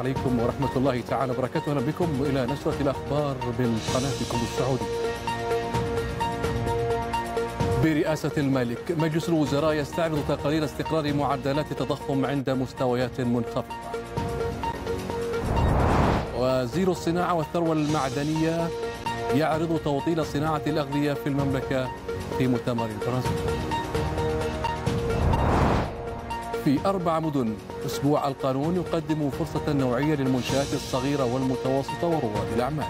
عليكم ورحمة الله تعالى وبركاته أهلا بكم إلى نشرة الأخبار من قناتكم السعودية برئاسة الملك مجلس الوزراء يستعرض تقارير استقرار معدلات التضخم عند مستويات منخفضة وزير الصناعة والثروة المعدنية يعرض توطيل صناعة الأغذية في المملكة في مؤتمر البرازيل في أربع مدن أسبوع القانون يقدم فرصة نوعية للمنشآت الصغيرة والمتوسطة ورواد الأعمال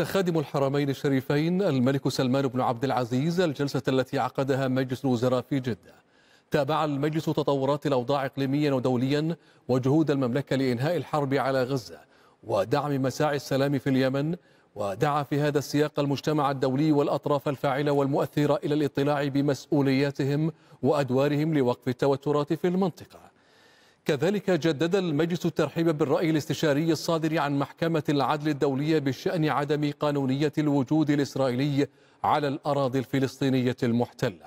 رأس خادم الحرمين الشريفين الملك سلمان بن عبد العزيز الجلسة التي عقدها مجلس الوزراء في جدة تابع المجلس تطورات الأوضاع إقليميا ودوليا وجهود المملكة لإنهاء الحرب على غزة ودعم مساعي السلام في اليمن ودعا في هذا السياق المجتمع الدولي والأطراف الفاعلة والمؤثرة إلى الاطلاع بمسؤولياتهم وأدوارهم لوقف التوترات في المنطقة كذلك جدد المجلس الترحيب بالرأي الاستشاري الصادر عن محكمة العدل الدولية بشأن عدم قانونية الوجود الإسرائيلي على الأراضي الفلسطينية المحتلة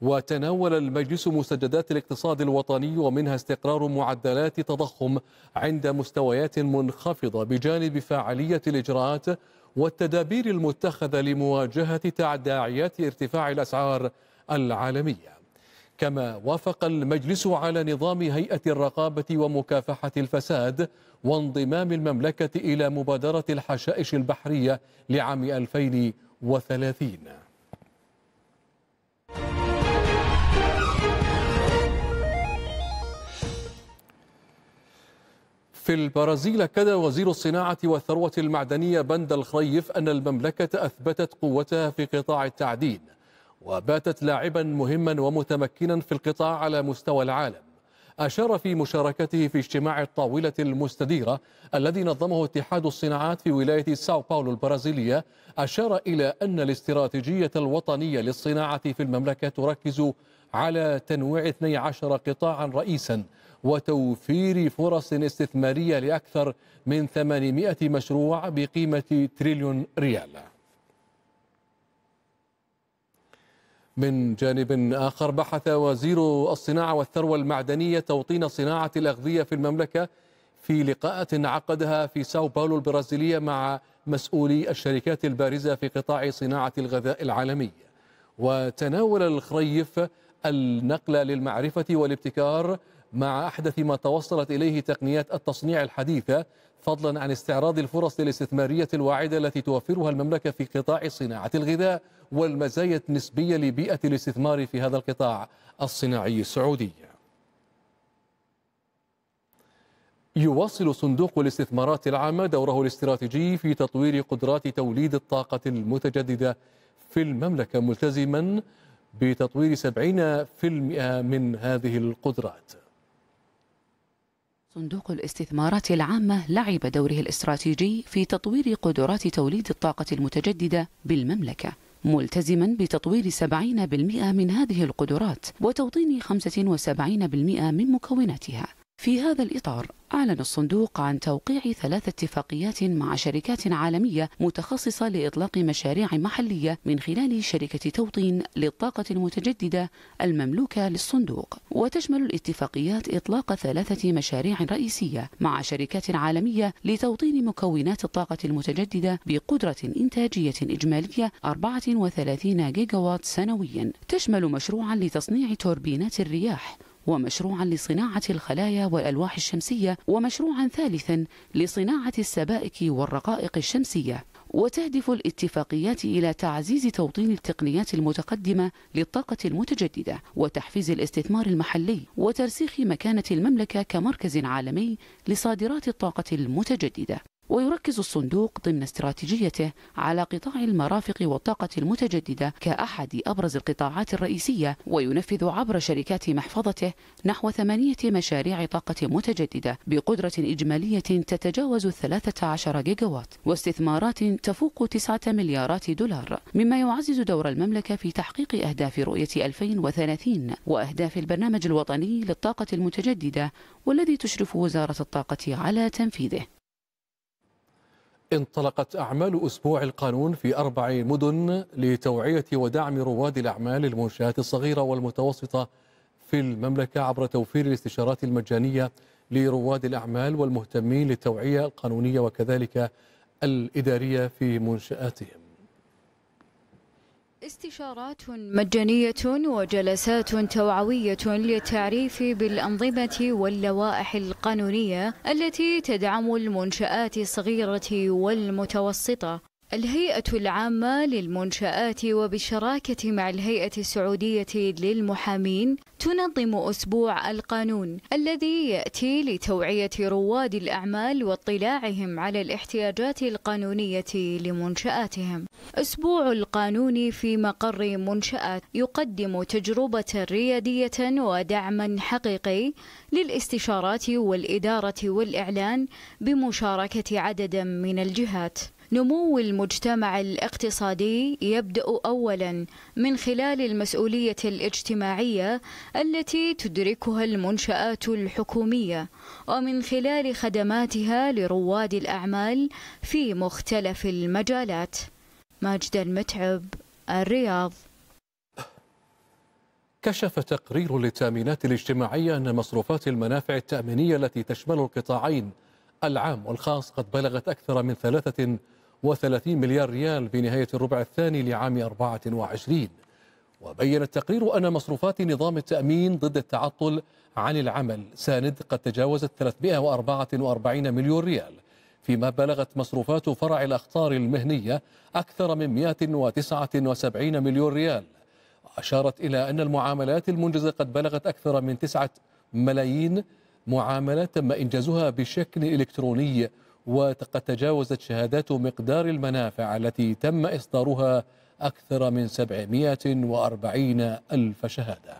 وتناول المجلس مسجدات الاقتصاد الوطني ومنها استقرار معدلات تضخم عند مستويات منخفضة بجانب فاعلية الإجراءات والتدابير المتخذة لمواجهة تداعيات ارتفاع الأسعار العالمية كما وافق المجلس على نظام هيئة الرقابة ومكافحة الفساد وانضمام المملكة إلى مبادرة الحشائش البحرية لعام 2030 في البرازيل أكد وزير الصناعة والثروة المعدنية بند الخريف أن المملكة أثبتت قوتها في قطاع التعدين وباتت لاعبا مهما ومتمكنا في القطاع على مستوى العالم أشار في مشاركته في اجتماع الطاولة المستديرة الذي نظمه اتحاد الصناعات في ولاية ساو باولو البرازيلية أشار إلى أن الاستراتيجية الوطنية للصناعة في المملكة تركز على تنويع 12 قطاعا رئيسا وتوفير فرص استثمارية لأكثر من 800 مشروع بقيمة تريليون ريال من جانب آخر بحث وزير الصناعة والثروة المعدنية توطين صناعة الأغذية في المملكة في لقاءات عقدها في ساو باولو البرازيلية مع مسؤولي الشركات البارزة في قطاع صناعة الغذاء العالمي وتناول الخريف النقل للمعرفة والابتكار مع أحدث ما توصلت إليه تقنيات التصنيع الحديثة فضلا عن استعراض الفرص الاستثمارية الواعدة التي توفرها المملكة في قطاع صناعة الغذاء والمزايا النسبية لبيئة الاستثمار في هذا القطاع الصناعي السعودي يواصل صندوق الاستثمارات العامة دوره الاستراتيجي في تطوير قدرات توليد الطاقة المتجددة في المملكة ملتزما بتطوير 70% من هذه القدرات صندوق الاستثمارات العامة لعب دوره الاستراتيجي في تطوير قدرات توليد الطاقة المتجددة بالمملكة ملتزما بتطوير 70% من هذه القدرات وتوطين 75% من مكوناتها في هذا الإطار أعلن الصندوق عن توقيع ثلاث اتفاقيات مع شركات عالمية متخصصة لإطلاق مشاريع محلية من خلال شركة توطين للطاقة المتجددة المملوكة للصندوق وتشمل الاتفاقيات إطلاق ثلاثة مشاريع رئيسية مع شركات عالمية لتوطين مكونات الطاقة المتجددة بقدرة إنتاجية إجمالية 34 جيجاوات سنويا تشمل مشروعا لتصنيع توربينات الرياح ومشروعا لصناعة الخلايا والألواح الشمسية ومشروعا ثالثا لصناعة السبائك والرقائق الشمسية وتهدف الاتفاقيات إلى تعزيز توطين التقنيات المتقدمة للطاقة المتجددة وتحفيز الاستثمار المحلي وترسيخ مكانة المملكة كمركز عالمي لصادرات الطاقة المتجددة ويركز الصندوق ضمن استراتيجيته على قطاع المرافق والطاقة المتجددة كأحد أبرز القطاعات الرئيسية وينفذ عبر شركات محفظته نحو ثمانية مشاريع طاقة متجددة بقدرة إجمالية تتجاوز 13 جيجاوات واستثمارات تفوق 9 مليارات دولار مما يعزز دور المملكة في تحقيق أهداف رؤية 2030 وأهداف البرنامج الوطني للطاقة المتجددة والذي تشرف وزارة الطاقة على تنفيذه انطلقت أعمال أسبوع القانون في أربع مدن لتوعية ودعم رواد الأعمال للمنشآت الصغيرة والمتوسطة في المملكة عبر توفير الاستشارات المجانية لرواد الأعمال والمهتمين للتوعية القانونية وكذلك الإدارية في منشآتهم استشارات مجانية وجلسات توعوية للتعريف بالأنظمة واللوائح القانونية التي تدعم المنشآت الصغيرة والمتوسطة الهيئة العامة للمنشآت وبالشراكة مع الهيئة السعودية للمحامين تنظم أسبوع القانون الذي يأتي لتوعية رواد الأعمال واطلاعهم على الاحتياجات القانونية لمنشآتهم. أسبوع القانون في مقر منشآت يقدم تجربة ريادية ودعما حقيقي للاستشارات والإدارة والإعلان بمشاركة عدد من الجهات. نمو المجتمع الاقتصادي يبدا اولا من خلال المسؤوليه الاجتماعيه التي تدركها المنشات الحكوميه ومن خلال خدماتها لرواد الاعمال في مختلف المجالات ماجد المتعب الرياض كشف تقرير للتامينات الاجتماعيه ان مصروفات المنافع التامينيه التي تشمل القطاعين العام والخاص قد بلغت اكثر من ثلاثه وثلاثين مليار ريال في نهاية الربع الثاني لعام 24 وبين التقرير أن مصروفات نظام التأمين ضد التعطل عن العمل ساند قد تجاوزت 344 مليون ريال فيما بلغت مصروفات فرع الأخطار المهنية أكثر من 179 مليون ريال أشارت إلى أن المعاملات المنجزة قد بلغت أكثر من 9 ملايين معاملة تم إنجازها بشكل إلكتروني وقد تجاوزت شهادات مقدار المنافع التي تم إصدارها أكثر من 740 ألف شهادة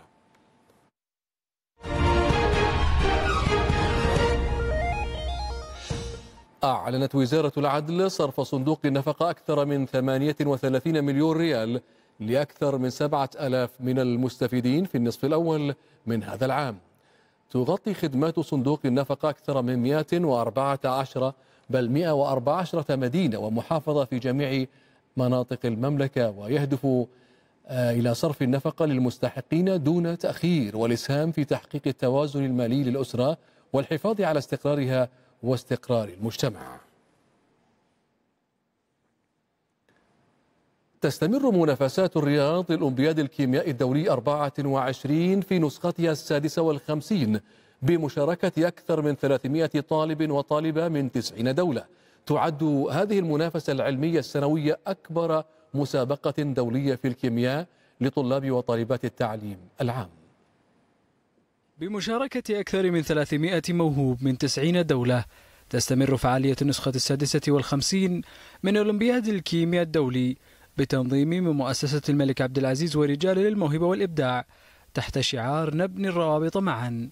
أعلنت وزارة العدل صرف صندوق النفقة أكثر من 38 مليون ريال لأكثر من 7000 من المستفيدين في النصف الأول من هذا العام تغطي خدمات صندوق النفقة أكثر من 114 بل 114 مدينة ومحافظة في جميع مناطق المملكة ويهدف آه، إلى صرف النفقة للمستحقين دون تأخير والإسهام في تحقيق التوازن المالي للأسرة والحفاظ على استقرارها واستقرار المجتمع تستمر منافسات الرياض للأولمبياد الكيميائي الدولي 24 في نسختها السادسة والخمسين بمشاركة أكثر من 300 طالب وطالبة من 90 دولة تعد هذه المنافسة العلمية السنوية أكبر مسابقة دولية في الكيمياء لطلاب وطالبات التعليم العام بمشاركة أكثر من 300 موهوب من 90 دولة تستمر فعالية النسخة السادسة والخمسين من أولمبياد الكيمياء الدولي بتنظيم من مؤسسة الملك عبد العزيز ورجال للموهبة والإبداع تحت شعار نبني الروابط معاً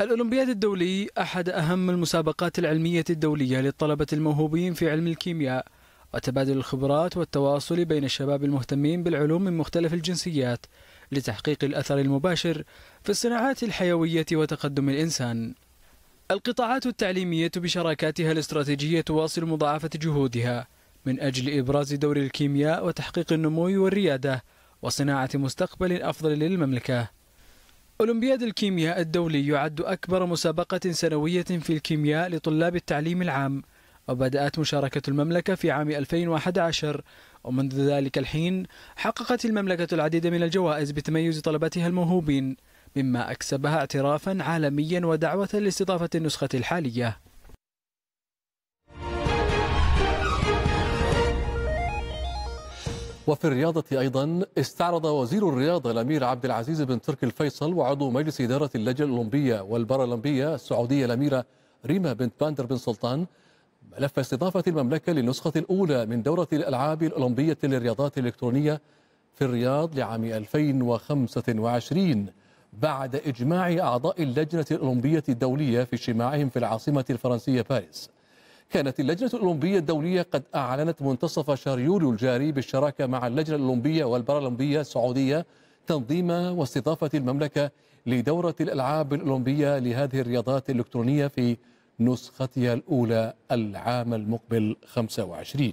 الأولمبياد الدولي أحد أهم المسابقات العلمية الدولية للطلبة الموهوبين في علم الكيمياء وتبادل الخبرات والتواصل بين الشباب المهتمين بالعلوم من مختلف الجنسيات لتحقيق الأثر المباشر في الصناعات الحيوية وتقدم الإنسان. القطاعات التعليمية بشراكاتها الاستراتيجية تواصل مضاعفة جهودها من أجل إبراز دور الكيمياء وتحقيق النمو والريادة وصناعة مستقبل أفضل للمملكة. أولمبياد الكيمياء الدولي يعد أكبر مسابقة سنوية في الكيمياء لطلاب التعليم العام وبدأت مشاركة المملكة في عام 2011 ومنذ ذلك الحين حققت المملكة العديد من الجوائز بتميز طلبتها الموهوبين مما أكسبها اعترافا عالميا ودعوة لاستضافة النسخة الحالية وفي الرياضة أيضا استعرض وزير الرياضة الأمير عبد العزيز بن تركي الفيصل وعضو مجلس إدارة اللجنة الأولمبية والبارالمبية السعودية الأميرة ريما بنت باندر بن سلطان ملف استضافة المملكة للنسخة الأولى من دورة الألعاب الأولمبية للرياضات الإلكترونية في الرياض لعام 2025 بعد إجماع أعضاء اللجنة الأولمبية الدولية في اجتماعهم في العاصمة الفرنسية باريس كانت اللجنة الأولمبية الدولية قد أعلنت منتصف شهر يوليو الجاري بالشراكة مع اللجنة الأولمبية والبارالمبية السعودية تنظيم واستضافة المملكة لدورة الألعاب الأولمبية لهذه الرياضات الإلكترونية في نسختها الأولى العام المقبل 25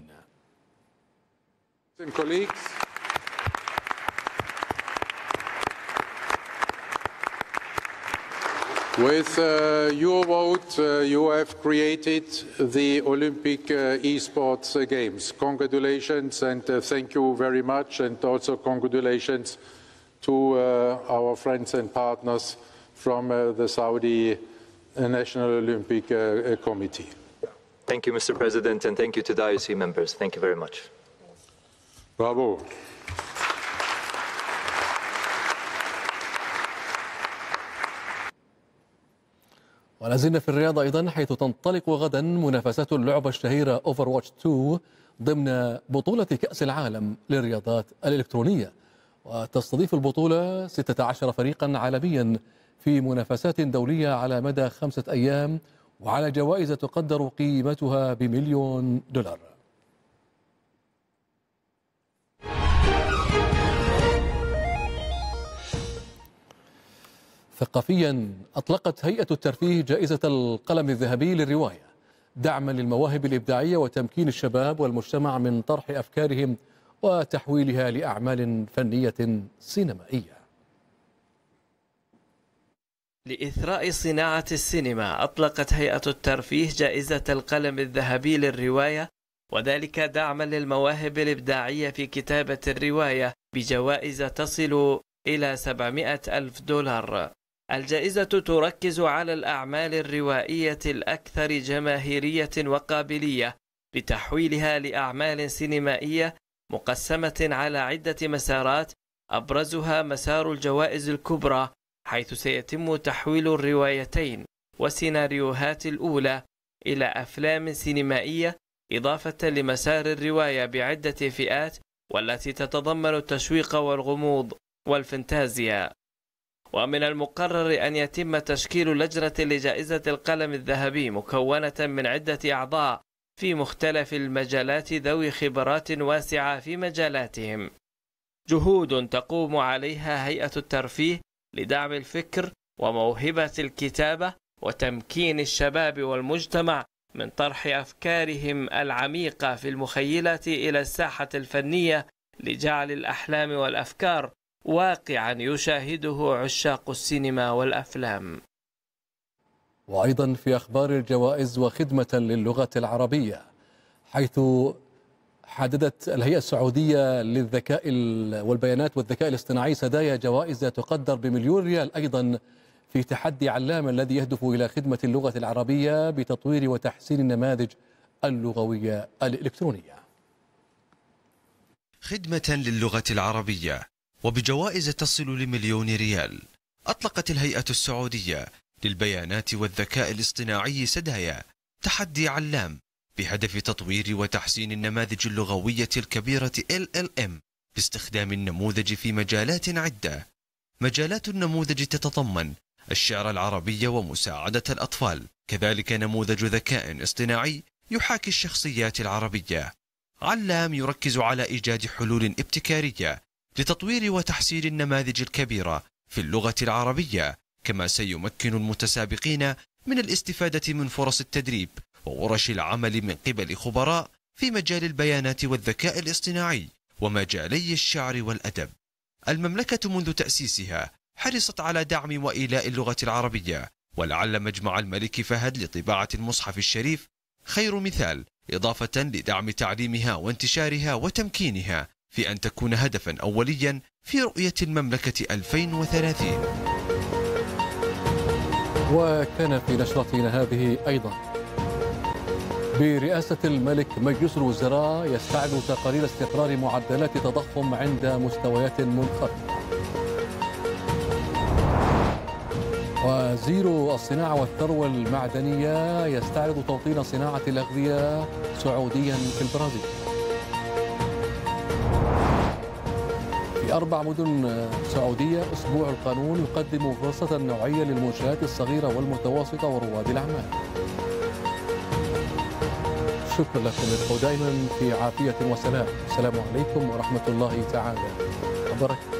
With uh, your vote, uh, you have created the Olympic uh, Esports Games. Congratulations and uh, thank you very much, and also congratulations to uh, our friends and partners from uh, the Saudi National Olympic Committee. Thank you, Mr. President, and thank you to the IOC members. Thank you very much. Bravo. ولا زلنا في الرياضة أيضا حيث تنطلق غدا منافسات اللعبة الشهيرة أوفر واتش 2 ضمن بطولة كأس العالم للرياضات الإلكترونية وتستضيف البطولة 16 فريقا عالميا في منافسات دولية على مدى خمسة أيام وعلى جوائز تقدر قيمتها بمليون دولار ثقافيا أطلقت هيئة الترفيه جائزة القلم الذهبي للرواية دعما للمواهب الإبداعية وتمكين الشباب والمجتمع من طرح أفكارهم وتحويلها لأعمال فنية سينمائية لإثراء صناعة السينما أطلقت هيئة الترفيه جائزة القلم الذهبي للرواية وذلك دعما للمواهب الإبداعية في كتابة الرواية بجوائز تصل إلى 700 ألف دولار الجائزة تركز على الأعمال الروائية الأكثر جماهيرية وقابلية لتحويلها لأعمال سينمائية مقسمة على عدة مسارات أبرزها مسار الجوائز الكبرى حيث سيتم تحويل الروايتين وسيناريوهات الأولى إلى أفلام سينمائية إضافة لمسار الرواية بعدة فئات والتي تتضمن التشويق والغموض والفانتازيا ومن المقرر أن يتم تشكيل لجنة لجائزة القلم الذهبي مكونة من عدة أعضاء في مختلف المجالات ذوي خبرات واسعة في مجالاتهم. جهود تقوم عليها هيئة الترفيه لدعم الفكر وموهبة الكتابة وتمكين الشباب والمجتمع من طرح أفكارهم العميقة في المخيلة إلى الساحة الفنية لجعل الأحلام والأفكار واقعا يشاهده عشاق السينما والأفلام وأيضا في أخبار الجوائز وخدمة للغة العربية حيث حددت الهيئة السعودية للذكاء والبيانات والذكاء الاصطناعي سدايا جوائز تقدر بمليون ريال أيضا في تحدي علام الذي يهدف إلى خدمة اللغة العربية بتطوير وتحسين النماذج اللغوية الإلكترونية خدمة للغة العربية وبجوائز تصل لمليون ريال أطلقت الهيئة السعودية للبيانات والذكاء الاصطناعي سدايا تحدي علام بهدف تطوير وتحسين النماذج اللغوية الكبيرة LLM باستخدام النموذج في مجالات عدة مجالات النموذج تتضمن الشعر العربي ومساعدة الأطفال كذلك نموذج ذكاء اصطناعي يحاكي الشخصيات العربية علام يركز على إيجاد حلول ابتكارية لتطوير وتحسين النماذج الكبيرة في اللغة العربية كما سيمكن المتسابقين من الاستفادة من فرص التدريب وورش العمل من قبل خبراء في مجال البيانات والذكاء الاصطناعي ومجالي الشعر والأدب المملكة منذ تأسيسها حرصت على دعم وإيلاء اللغة العربية ولعل مجمع الملك فهد لطباعة المصحف الشريف خير مثال إضافة لدعم تعليمها وانتشارها وتمكينها في أن تكون هدفا أوليا في رؤية المملكة 2030 وكان في نشرتنا هذه أيضا برئاسة الملك مجلس الوزراء يستعد تقارير استقرار معدلات تضخم عند مستويات منخفضة وزير الصناعة والثروة المعدنية يستعرض توطين صناعة الأغذية سعوديا في البرازيل أربع مدن سعودية أسبوع القانون يقدم فرصة نوعية للمنشآت الصغيرة والمتوسطة ورواد الأعمال شكرا لكم ابقوا دائما في عافية وسلام السلام عليكم ورحمة الله تعالى وبركاته